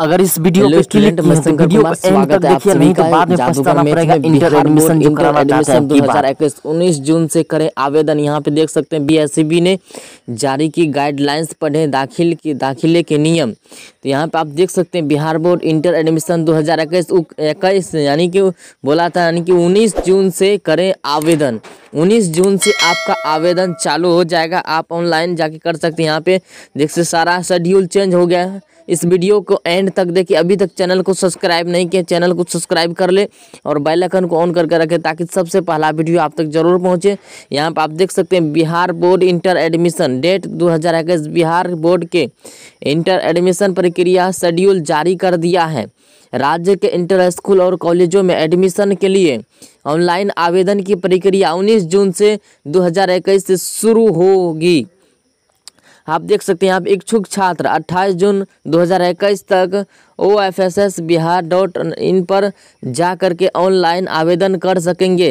अगर इस वीडियो को क्लिक में शंकर वीडियो को एंड तक देखिए नहीं तो बाद में पछताना पड़ेगा तो इंटर एडमिशन जो कराना चाहते हैं 2021 19 जून से करें आवेदन यहां पे देख सकते हैं बीएससीबी ने जारी की गाइडलाइंस पढ़े दाखिल की दाखिले के नियम तो यहां पे आप देख सकते हैं बिहार बोर्ड इंटर एडमिशन 2021 यानी कि बोला था यानी कि 19 जून से करें आवेदन 19 जून से आपका आवेदन चालू हो जाएगा आप ऑनलाइन जाके कर सकते हैं यहाँ पे देख सकते सारा शेड्यूल चेंज हो गया है इस वीडियो को एंड तक देखें अभी तक चैनल को सब्सक्राइब नहीं किया चैनल को सब्सक्राइब कर ले और बेलाइकन को ऑन करके रखें ताकि सबसे पहला वीडियो आप तक जरूर पहुँचे यहाँ पर आप देख सकते हैं Bihar board inter admission date दो बिहार बोर्ड के इंटर एडमिशन प्रक्रिया शेड्यूल जारी कर दिया है राज्य के इंटर स्कूल और कॉलेजों में एडमिशन के लिए ऑनलाइन आवेदन की प्रक्रिया 19 जून से 2021 से शुरू होगी आप देख सकते हैं आप इच्छुक छात्र 28 जून 2021 तक O F S S Bihar dot in पर जा करके ऑनलाइन आवेदन कर सकेंगे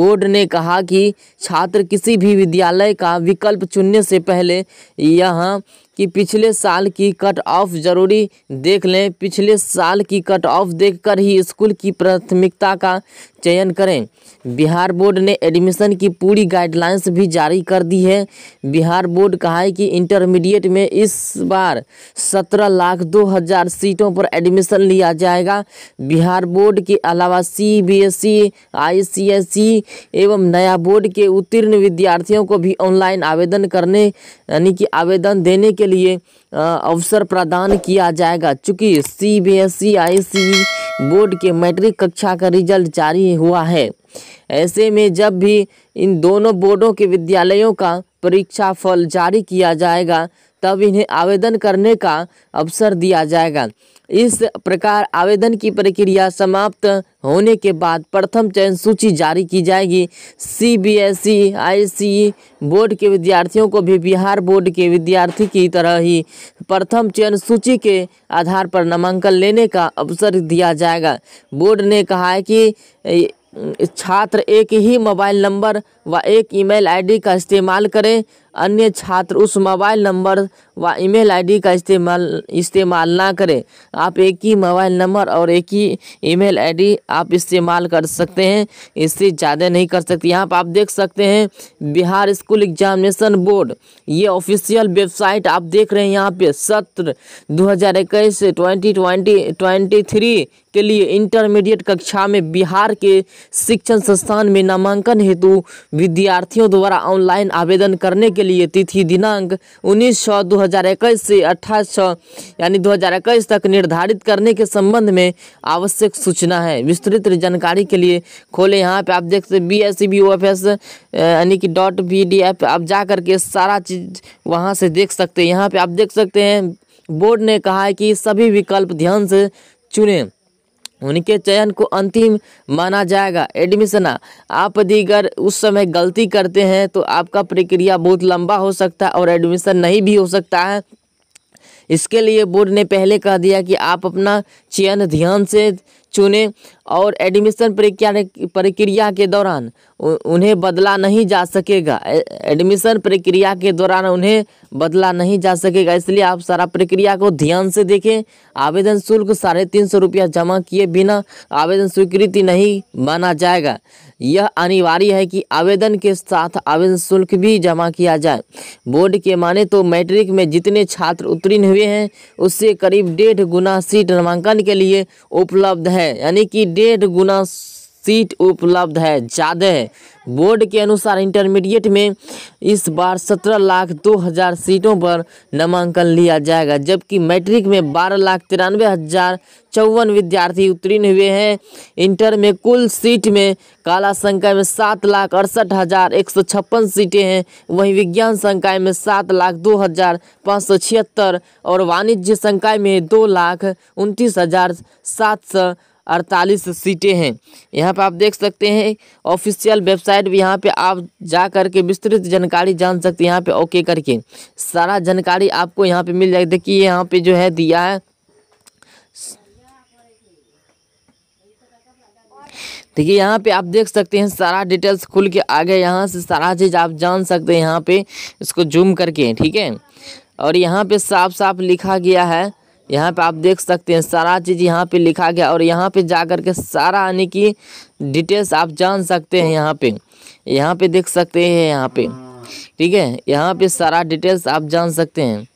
बोर्ड ने कहा कि छात्र किसी भी विद्यालय का विकल्प चुनने से पहले यह कि पिछले साल की कट ऑफ जरूरी देख लें पिछले साल की कट ऑफ देखकर ही स्कूल की प्राथमिकता का चयन करें बिहार बोर्ड ने एडमिशन की पूरी गाइडलाइंस भी जारी कर दी है बिहार बोर्ड कहा है कि इंटरमीडिएट में इस बार सत्रह लाख दो हज़ार सीटों पर एडमिशन लिया जाएगा बिहार बोर्ड के अलावा C B S E I C S E एवं नया बोर्ड के उत्तीर्ण विद्यार्थियों को भी ऑनलाइन आवेदन करने यानी कि आवेदन देने के लिए अवसर प्रदान किया जाएगा चूँकि C B S E I C board के मैट्रिक कक्षा का रिजल्ट जारी हुआ है ऐसे में जब भी इन दोनों बोर्डों के विद्यालयों का परीक्षा फल जारी किया जाएगा तब इन्हें आवेदन करने का अवसर दिया जाएगा इस प्रकार आवेदन की प्रक्रिया समाप्त होने के बाद प्रथम चयन सूची जारी की जाएगी C B S E I C board के विद्यार्थियों को भी बिहार बोर्ड के विद्यार्थी की तरह ही प्रथम चयन सूची के आधार पर नामांकन लेने का अवसर दिया जाएगा बोर्ड ने कहा है कि छात्र एक ही मोबाइल नंबर व एक ईमेल आईडी का इस्तेमाल करें अन्य छात्र उस मोबाइल नंबर व ईमेल आईडी का इस्तेमाल इस्तेमाल ना करें आप एक ही मोबाइल नंबर और एक ही ईमेल आईडी आप इस्तेमाल कर सकते हैं इससे ज़्यादा नहीं कर सकते यहाँ पर आप देख सकते हैं बिहार स्कूल एग्जामिनेशन बोर्ड ये ऑफिशियल वेबसाइट आप देख रहे हैं यहाँ पे सत्र दो हज़ार इक्कीस ट्वेंटी ट्वेंटी ट्वेंटी थ्री के लिए इंटरमीडिएट कक्षा में बिहार के शिक्षण संस्थान में नामांकन हेतु विद्यार्थियों द्वारा ऑनलाइन आवेदन करने के के लिए तिथि दिनांक उन्नीस छः 2021 से अट्ठाईस छः यानी 2021 तक निर्धारित करने के संबंध में आवश्यक सूचना है विस्तृत जानकारी के लिए खोले यहाँ पे आप देख सकते B S C B O F S यानी कि डॉट बी डी एफ आप जा करके सारा चीज़ वहाँ से देख सकते हैं यहाँ पे आप देख सकते हैं बोर्ड ने कहा है कि सभी विकल्प ध्यान से चुनें उनके चयन को अंतिम माना जाएगा एडमिशन आप यदि अगर उस समय गलती करते हैं तो आपका प्रक्रिया बहुत लंबा हो सकता है और एडमिशन नहीं भी हो सकता है इसके लिए बोर्ड ने पहले कह दिया कि आप अपना चयन ध्यान से चुने और एडमिशन प्रक्रिया प्रक्रिया के दौरान उन्हें बदला नहीं जा सकेगा एडमिशन प्रक्रिया के दौरान उन्हें बदला नहीं जा सकेगा इसलिए आप सारा प्रक्रिया को ध्यान से देखें आवेदन शुल्क साढ़े तीन सौ रुपया जमा किए बिना आवेदन स्वीकृति नहीं माना जाएगा यह अनिवार्य है कि आवेदन के साथ आवेदन शुल्क भी जमा किया जाए बोर्ड के माने तो मैट्रिक में जितने छात्र उत्तीर्ण हुए हैं उससे करीब डेढ़ गुना सीट नामांकन के लिए उपलब्ध है यानी कि डेढ़ गुना सीट उपलब्ध है ज़्यादा है बोर्ड के अनुसार इंटरमीडिएट में इस बार सत्रह लाख दो हज़ार सीटों पर नामांकन लिया जाएगा जबकि मैट्रिक में बारह लाख तिरानवे हज़ार चौवन विद्यार्थी उत्तीर्ण हुए हैं इंटर में कुल सीट में काला संकाय में सात लाख अड़सठ हज़ार एक सौ छप्पन सीटें हैं वहीं विज्ञान संकाय में सात लाख दो हज़ार पाँच सौ छिहत्तर और वाणिज्य संकाय में दो लाख उनतीस हज़ार सात सौ अड़तालीस सीटें हैं यहाँ पे आप देख सकते हैं ऑफिशियल वेबसाइट भी यहाँ पे आप जा करके विस्तृत जानकारी जान सकते हैं यहाँ पे ओके करके सारा जानकारी आपको यहाँ पे मिल जाएगी देखिए यहाँ पे जो है दिया है देखिए यहाँ पे आप देख सकते हैं सारा डिटेल्स खुल के आगे यहाँ से सारा चीज़ आप जान सकते हैं यहाँ पे इसको जूम करके ठीक है और यहाँ पे साफ साफ लिखा गया है यहाँ पे आप देख सकते हैं सारा चीज़ यहाँ पे लिखा गया और यहाँ पे जा कर के सारा आने की डिटेल्स आप जान सकते हैं यहाँ पे यहाँ पे देख सकते हैं यहाँ पे ठीक है यहाँ पे सारा डिटेल्स आप जान सकते हैं